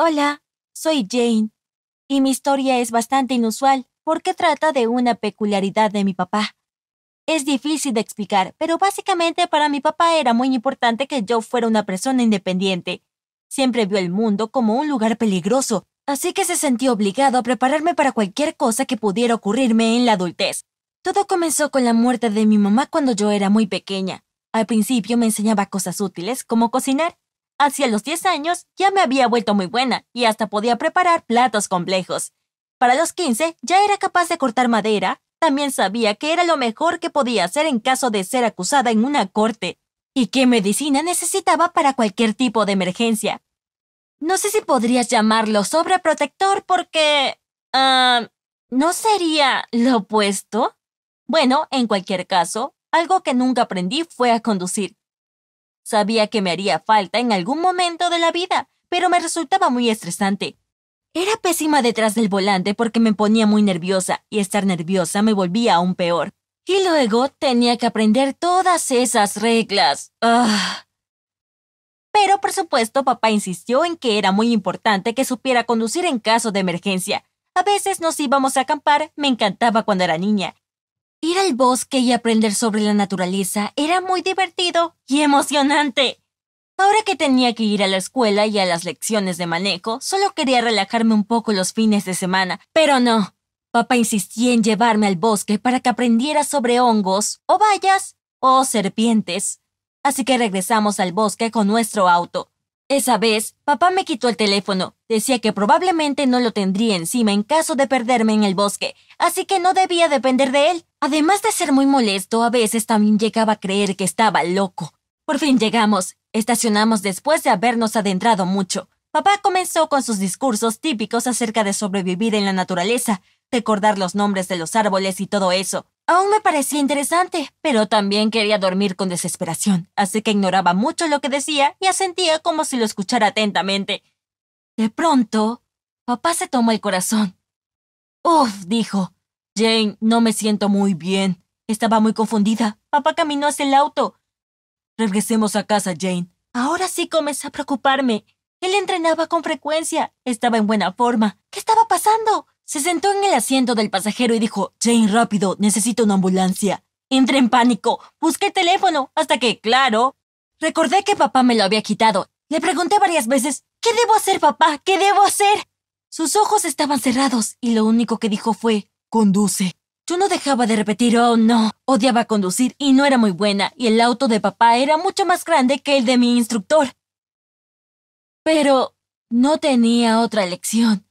Hola, soy Jane. Y mi historia es bastante inusual porque trata de una peculiaridad de mi papá. Es difícil de explicar, pero básicamente para mi papá era muy importante que yo fuera una persona independiente. Siempre vio el mundo como un lugar peligroso, así que se sentía obligado a prepararme para cualquier cosa que pudiera ocurrirme en la adultez. Todo comenzó con la muerte de mi mamá cuando yo era muy pequeña. Al principio me enseñaba cosas útiles como cocinar, Hacia los 10 años ya me había vuelto muy buena y hasta podía preparar platos complejos. Para los 15 ya era capaz de cortar madera, también sabía que era lo mejor que podía hacer en caso de ser acusada en una corte, y qué medicina necesitaba para cualquier tipo de emergencia. No sé si podrías llamarlo sobreprotector porque... Ah, ¿No sería lo opuesto? Bueno, en cualquier caso, algo que nunca aprendí fue a conducir. Sabía que me haría falta en algún momento de la vida, pero me resultaba muy estresante. Era pésima detrás del volante porque me ponía muy nerviosa y estar nerviosa me volvía aún peor. Y luego tenía que aprender todas esas reglas. Ah. Pero por supuesto papá insistió en que era muy importante que supiera conducir en caso de emergencia. A veces nos íbamos a acampar, me encantaba cuando era niña, Ir al bosque y aprender sobre la naturaleza era muy divertido y emocionante. Ahora que tenía que ir a la escuela y a las lecciones de manejo, solo quería relajarme un poco los fines de semana, pero no. Papá insistía en llevarme al bosque para que aprendiera sobre hongos, o bayas, o serpientes. Así que regresamos al bosque con nuestro auto. Esa vez, papá me quitó el teléfono. Decía que probablemente no lo tendría encima en caso de perderme en el bosque, así que no debía depender de él. Además de ser muy molesto, a veces también llegaba a creer que estaba loco. Por fin llegamos. Estacionamos después de habernos adentrado mucho. Papá comenzó con sus discursos típicos acerca de sobrevivir en la naturaleza, recordar los nombres de los árboles y todo eso. Aún me parecía interesante, pero también quería dormir con desesperación, así que ignoraba mucho lo que decía y asentía como si lo escuchara atentamente. De pronto, papá se tomó el corazón. Uf, dijo, Jane, no me siento muy bien. Estaba muy confundida. Papá caminó hacia el auto. Regresemos a casa, Jane. Ahora sí comencé a preocuparme. Él entrenaba con frecuencia. Estaba en buena forma. ¿Qué estaba pasando? Se sentó en el asiento del pasajero y dijo, Jane, rápido, necesito una ambulancia. Entré en pánico. Busqué el teléfono. Hasta que, claro, recordé que papá me lo había quitado. Le pregunté varias veces, ¿qué debo hacer, papá? ¿Qué debo hacer? Sus ojos estaban cerrados y lo único que dijo fue, Conduce. Yo no dejaba de repetir, oh no. Odiaba conducir y no era muy buena, y el auto de papá era mucho más grande que el de mi instructor. Pero no tenía otra elección.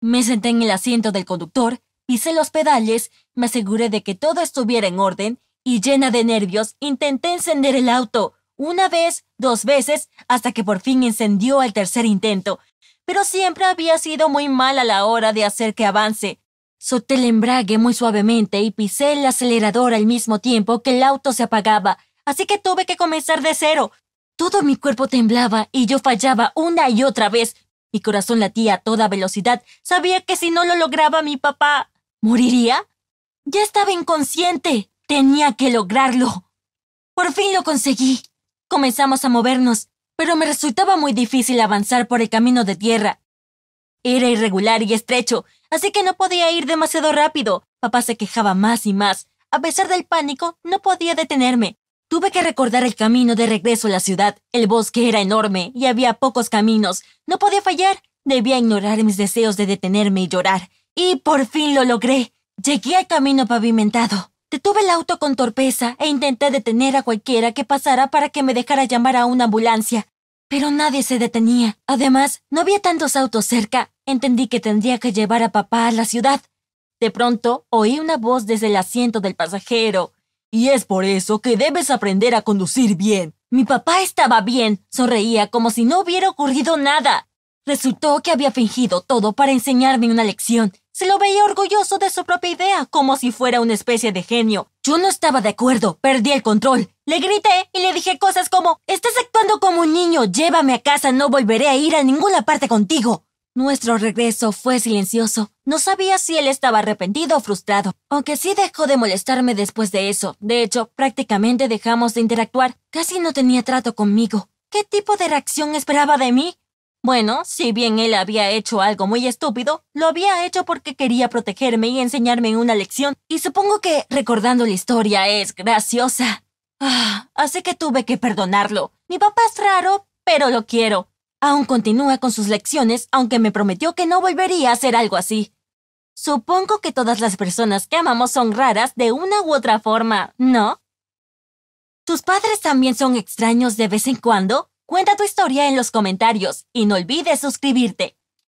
Me senté en el asiento del conductor, pisé los pedales, me aseguré de que todo estuviera en orden y llena de nervios intenté encender el auto, una vez, dos veces, hasta que por fin encendió al tercer intento. Pero siempre había sido muy mal a la hora de hacer que avance. Solté el embrague muy suavemente y pisé el acelerador al mismo tiempo que el auto se apagaba, así que tuve que comenzar de cero. Todo mi cuerpo temblaba y yo fallaba una y otra vez. Mi corazón latía a toda velocidad. Sabía que si no lo lograba mi papá, ¿moriría? Ya estaba inconsciente. Tenía que lograrlo. Por fin lo conseguí. Comenzamos a movernos, pero me resultaba muy difícil avanzar por el camino de tierra. Era irregular y estrecho, así que no podía ir demasiado rápido. Papá se quejaba más y más. A pesar del pánico, no podía detenerme. Tuve que recordar el camino de regreso a la ciudad. El bosque era enorme y había pocos caminos. No podía fallar. Debía ignorar mis deseos de detenerme y llorar. Y por fin lo logré. Llegué al camino pavimentado. Detuve el auto con torpeza e intenté detener a cualquiera que pasara para que me dejara llamar a una ambulancia. Pero nadie se detenía. Además, no había tantos autos cerca Entendí que tendría que llevar a papá a la ciudad. De pronto oí una voz desde el asiento del pasajero. Y es por eso que debes aprender a conducir bien. Mi papá estaba bien, sonreía como si no hubiera ocurrido nada. Resultó que había fingido todo para enseñarme una lección. Se lo veía orgulloso de su propia idea, como si fuera una especie de genio. Yo no estaba de acuerdo, perdí el control. Le grité y le dije cosas como, Estás actuando como un niño, llévame a casa, no volveré a ir a ninguna parte contigo. Nuestro regreso fue silencioso. No sabía si él estaba arrepentido o frustrado, aunque sí dejó de molestarme después de eso. De hecho, prácticamente dejamos de interactuar. Casi no tenía trato conmigo. ¿Qué tipo de reacción esperaba de mí? Bueno, si bien él había hecho algo muy estúpido, lo había hecho porque quería protegerme y enseñarme una lección, y supongo que recordando la historia es graciosa. Ah, así que tuve que perdonarlo. Mi papá es raro, pero lo quiero. Aún continúa con sus lecciones, aunque me prometió que no volvería a hacer algo así. Supongo que todas las personas que amamos son raras de una u otra forma, ¿no? ¿Tus padres también son extraños de vez en cuando? Cuenta tu historia en los comentarios y no olvides suscribirte.